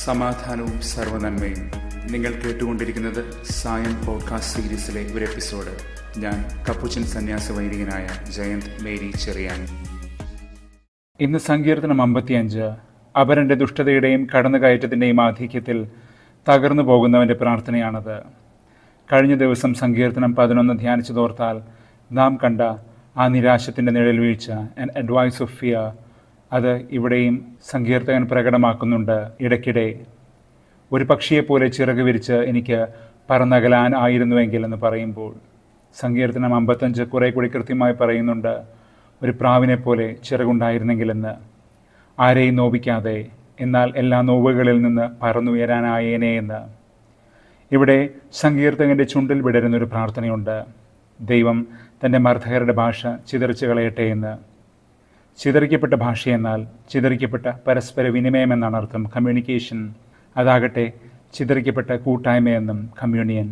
സമാധാനവും സർവനന്മയും നിങ്ങൾ കേട്ടുകൊണ്ടിരിക്കുന്നത് സായം പോഡ്കാസ്റ്റ് സീരീസിലെ ഒരു എപ്പിസോഡ് ഞാൻ കപ്പുച്ചൻ സന്യാസ വൈദികനായ ജയന്ത് മേരി ചെറിയാൻ ഇന്ന് സങ്കീർത്തനം അമ്പത്തിയഞ്ച് അപരൻ്റെ ദുഷ്ടതയുടെയും കടന്നുകയറ്റത്തിൻ്റെയും ആധിക്യത്തിൽ തകർന്നു പോകുന്നവൻ്റെ പ്രാർത്ഥനയാണത് കഴിഞ്ഞ ദിവസം സങ്കീർത്തനം പതിനൊന്ന് തോർത്താൽ നാം കണ്ട ആ നിരാശത്തിൻ്റെ നിഴൽ വീഴ്ച ആൻഡ് അഡ്വൈസ് ഓഫ് ഫിയർ അത് ഇവിടെയും സങ്കീർത്തകൻ പ്രകടമാക്കുന്നുണ്ട് ഇടയ്ക്കിടെ ഒരു പക്ഷിയെപ്പോലെ ചിറക് വിരിച്ച് എനിക്ക് പറന്നകലാൻ ആയിരുന്നുവെങ്കിൽ എന്ന് പറയുമ്പോൾ സങ്കീർത്തനം അമ്പത്തഞ്ച് കുറേ കൂടി കൃത്യമായി പറയുന്നുണ്ട് ഒരു പ്രാവിനെ പോലെ ചിറകുണ്ടായിരുന്നെങ്കിലെന്ന് ആരെയും നോവിക്കാതെ എന്നാൽ എല്ലാ നോവുകളിൽ നിന്ന് പറന്നുയരാനായേനെ എന്ന് ഇവിടെ സങ്കീർത്തകൻ്റെ ചുണ്ടിൽ വിടരുന്നൊരു പ്രാർത്ഥനയുണ്ട് ദൈവം തൻ്റെ മർദ്ധകരുടെ ഭാഷ ചിതറിച്ചു കളയട്ടെ എന്ന് ചിതറിക്കപ്പെട്ട ഭാഷ എന്നാൽ ചിതറിക്കപ്പെട്ട പരസ്പര വിനിമയം എന്നാണ് അർത്ഥം കമ്മ്യൂണിക്കേഷൻ അതാകട്ടെ ചിതറിക്കപ്പെട്ട കൂട്ടായ്മയെന്നും കമ്മ്യൂണിയൻ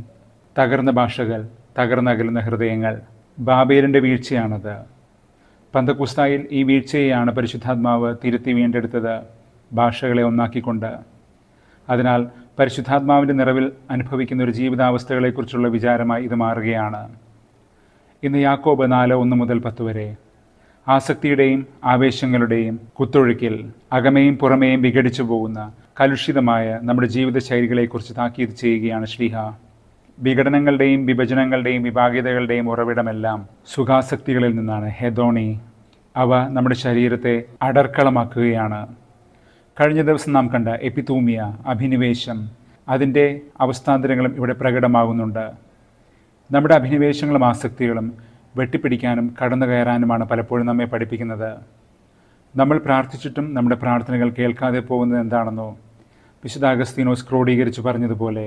തകർന്ന ഭാഷകൾ തകർന്നകലുന്ന ഹൃദയങ്ങൾ ബാബേലിൻ്റെ വീഴ്ചയാണത് പന്തക്കുസ്തായിൽ ഈ വീഴ്ചയെയാണ് പരിശുദ്ധാത്മാവ് തിരുത്തി വീണ്ടെടുത്തത് ഭാഷകളെ ഒന്നാക്കിക്കൊണ്ട് അതിനാൽ പരിശുദ്ധാത്മാവിൻ്റെ നിറവിൽ അനുഭവിക്കുന്ന ഒരു ജീവിതാവസ്ഥകളെക്കുറിച്ചുള്ള വിചാരമായി ഇത് മാറുകയാണ് ഇന്ന് യാക്കോബ് നാല് ഒന്ന് മുതൽ പത്ത് വരെ ആസക്തിയുടെയും ആവേശങ്ങളുടെയും കുത്തൊഴുക്കിൽ അകമേയും പുറമേയും വിഘടിച്ചു പോകുന്ന കലുഷിതമായ നമ്മുടെ ജീവിതശൈലികളെക്കുറിച്ച് താക്കീത് ചെയ്യുകയാണ് ശ്രീഹ വിഘടനങ്ങളുടെയും വിഭജനങ്ങളുടെയും വിഭാഗീയതകളുടെയും ഉറവിടമെല്ലാം സുഖാസക്തികളിൽ നിന്നാണ് ഹെദോണി അവ നമ്മുടെ ശരീരത്തെ അടർക്കളമാക്കുകയാണ് കഴിഞ്ഞ ദിവസം നാം കണ്ട എപ്പിത്തൂമിയ അഭിനിവേശം അതിൻ്റെ അവസ്ഥാന്തരങ്ങളും ഇവിടെ പ്രകടമാകുന്നുണ്ട് നമ്മുടെ അഭിനിവേശങ്ങളും ആസക്തികളും വെട്ടിപ്പിടിക്കാനും കടന്നു കയറാനുമാണ് പലപ്പോഴും നമ്മെ പഠിപ്പിക്കുന്നത് നമ്മൾ പ്രാർത്ഥിച്ചിട്ടും നമ്മുടെ പ്രാർത്ഥനകൾ കേൾക്കാതെ പോകുന്നത് എന്താണെന്നോ വിശുദ്ധ അഗസ്തീനോസ് ക്രോഡീകരിച്ച് പറഞ്ഞതുപോലെ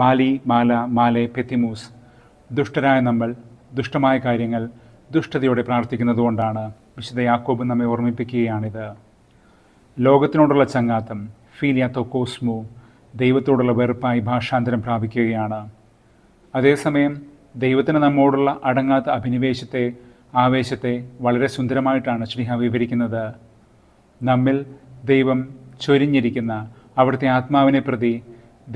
മാലി മാല മാലെ പെത്തിമൂസ് ദുഷ്ടരായ നമ്മൾ ദുഷ്ടമായ കാര്യങ്ങൾ ദുഷ്ടതയോടെ പ്രാർത്ഥിക്കുന്നതുകൊണ്ടാണ് വിശുദ്ധ യാക്കോബ് നമ്മെ ഓർമ്മിപ്പിക്കുകയാണിത് ലോകത്തിനോടുള്ള ചങ്ങാത്തം ഫീലിയ തൊക്കോസ്മു ദൈവത്തോടുള്ള വെറുപ്പായി ഭാഷാന്തരം പ്രാപിക്കുകയാണ് അതേസമയം ദൈവത്തിന് നമ്മോടുള്ള അടങ്ങാത്ത അഭിനിവേശത്തെ ആവേശത്തെ വളരെ സുന്ദരമായിട്ടാണ് ശ്രീഹ വിവരിക്കുന്നത് നമ്മിൽ ദൈവം ചൊരിഞ്ഞിരിക്കുന്ന അവിടുത്തെ ആത്മാവിനെ പ്രതി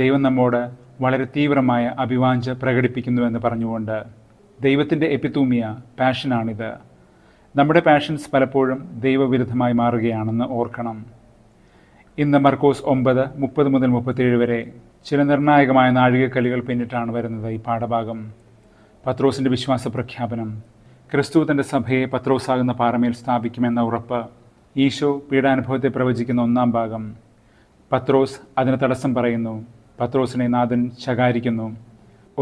ദൈവം നമ്മോട് വളരെ തീവ്രമായ അഭിവാഞ്ച പ്രകടിപ്പിക്കുന്നുവെന്ന് പറഞ്ഞുകൊണ്ട് ദൈവത്തിൻ്റെ എപ്പിത്തൂമിയ പാഷനാണിത് നമ്മുടെ പാഷൻസ് പലപ്പോഴും ദൈവവിരുദ്ധമായി മാറുകയാണെന്ന് ഓർക്കണം ഇന്ന് മർക്കോസ് ഒമ്പത് മുപ്പത് മുതൽ മുപ്പത്തിയേഴ് വരെ ചില നിർണായകമായ നാഴികക്കല്ലുകൾ പിന്നിട്ടാണ് വരുന്നത് ഈ പാഠഭാഗം പത്രോസിൻ്റെ വിശ്വാസ പ്രഖ്യാപനം ക്രിസ്തു തൻ്റെ സഭയെ പത്രോസാകുന്ന പാറമേൽ സ്ഥാപിക്കുമെന്ന ഉറപ്പ് ഈശോ പീഡാനുഭവത്തെ പ്രവചിക്കുന്ന ഒന്നാം ഭാഗം പത്രോസ് അതിന് തടസ്സം പറയുന്നു പത്രോസിനെ നാഥൻ ശകാരിക്കുന്നു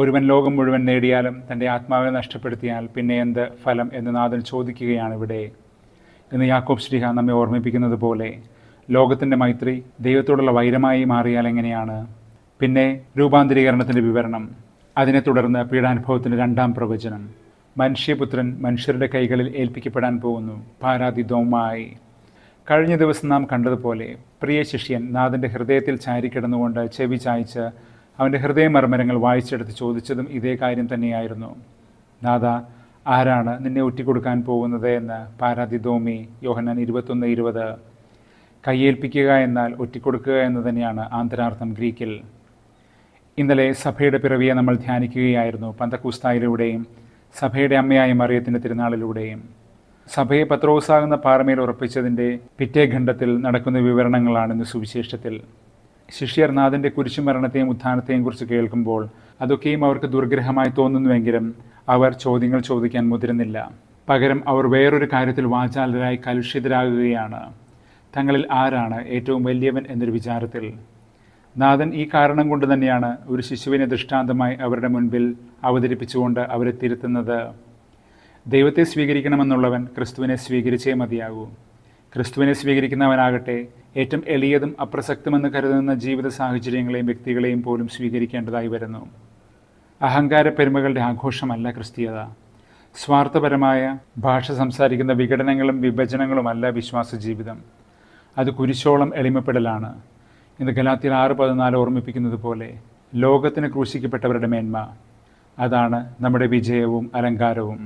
ഒരുവൻ ലോകം മുഴുവൻ നേടിയാലും തൻ്റെ ആത്മാവിനെ നഷ്ടപ്പെടുത്തിയാൽ പിന്നെ എന്ത് ഫലം എന്ന് നാഥൻ ചോദിക്കുകയാണ് ഇവിടെ ഇന്ന് യാക്കോബ് ശ്രീഹ നമ്മെ ഓർമ്മിപ്പിക്കുന്നത് പോലെ ലോകത്തിൻ്റെ മൈത്രി ദൈവത്തോടുള്ള വൈരമായി മാറിയാൽ എങ്ങനെയാണ് പിന്നെ രൂപാന്തരീകരണത്തിൻ്റെ വിവരണം അതിനെ തുടർന്ന് പീഡാനുഭവത്തിൻ്റെ രണ്ടാം പ്രവചനം മനുഷ്യപുത്രൻ മനുഷ്യരുടെ കൈകളിൽ ഏൽപ്പിക്കപ്പെടാൻ പോകുന്നു പാരാതിതവുമായി കഴിഞ്ഞ ദിവസം നാം കണ്ടതുപോലെ പ്രിയ ശിഷ്യൻ നാഥൻ്റെ ഹൃദയത്തിൽ ചാരിക്കിടന്നുകൊണ്ട് ചെവി ചായ്ച്ച് അവൻ്റെ ഹൃദയമർമ്മരങ്ങൾ വായിച്ചെടുത്ത് ചോദിച്ചതും ഇതേ കാര്യം തന്നെയായിരുന്നു നാഥ ആരാണ് നിന്നെ ഒറ്റിക്കൊടുക്കാൻ പോകുന്നത് എന്ന് പാരാതിതോമി യോഹനാൻ ഇരുപത്തൊന്ന് ഇരുപത് കയ്യേൽപ്പിക്കുക എന്നാൽ ഒറ്റിക്കൊടുക്കുക എന്ന് തന്നെയാണ് ആന്തരാർത്ഥം ഗ്രീക്കിൽ ഇന്നലെ സഭയുടെ പിറവിയെ നമ്മൾ ധ്യാനിക്കുകയായിരുന്നു പന്തക്കൂസ്തായിലൂടെയും സഭയുടെ അമ്മയായ മറിയത്തിൻ്റെ തിരുനാളിലൂടെയും സഭയെ പത്രോസാകുന്ന പാറമേൽ ഉറപ്പിച്ചതിൻ്റെ പിറ്റേ ഖണ്ഡത്തിൽ നടക്കുന്ന വിവരണങ്ങളാണ് ഇന്ന് സുവിശേഷത്തിൽ ശിഷ്യർ നാഥൻ്റെ കുരിശുമരണത്തെയും ഉത്ഥാനത്തെയും കുറിച്ച് കേൾക്കുമ്പോൾ അതൊക്കെയും അവർക്ക് ദുർഗ്രഹമായി തോന്നുന്നുവെങ്കിലും അവർ ചോദ്യങ്ങൾ ചോദിക്കാൻ മുതിരുന്നില്ല പകരം അവർ വേറൊരു കാര്യത്തിൽ വാചാലരായി കലുഷിതരാകുകയാണ് തങ്ങളിൽ ആരാണ് ഏറ്റവും വലിയവൻ എന്നൊരു വിചാരത്തിൽ നാഥൻ ഈ കാരണം കൊണ്ട് തന്നെയാണ് ഒരു ശിശുവിനെ ദൃഷ്ടാന്തമായി അവരുടെ മുൻപിൽ അവതരിപ്പിച്ചുകൊണ്ട് അവരെ തിരുത്തുന്നത് ദൈവത്തെ സ്വീകരിക്കണമെന്നുള്ളവൻ ക്രിസ്തുവിനെ സ്വീകരിച്ചേ മതിയാകൂ ക്രിസ്തുവിനെ സ്വീകരിക്കുന്നവനാകട്ടെ ഏറ്റവും എളിയതും അപ്രസക്തമെന്ന് കരുതുന്ന ജീവിത സാഹചര്യങ്ങളെയും വ്യക്തികളെയും പോലും സ്വീകരിക്കേണ്ടതായി വരുന്നു അഹങ്കാര പെരുമകളുടെ ആഘോഷമല്ല ക്രിസ്തീയത സ്വാർത്ഥപരമായ ഭാഷ സംസാരിക്കുന്ന വിഘടനങ്ങളും വിഭജനങ്ങളുമല്ല വിശ്വാസ ജീവിതം അത് കുരിശോളം എളിമപ്പെടലാണ് ഇന്ന് ഗലാത്തിൽ ആറ് പതിനാല് ഓർമ്മിപ്പിക്കുന്നത് പോലെ ലോകത്തിന് ക്രൂശിക്കപ്പെട്ടവരുടെ മേന്മ അതാണ് നമ്മുടെ വിജയവും അലങ്കാരവും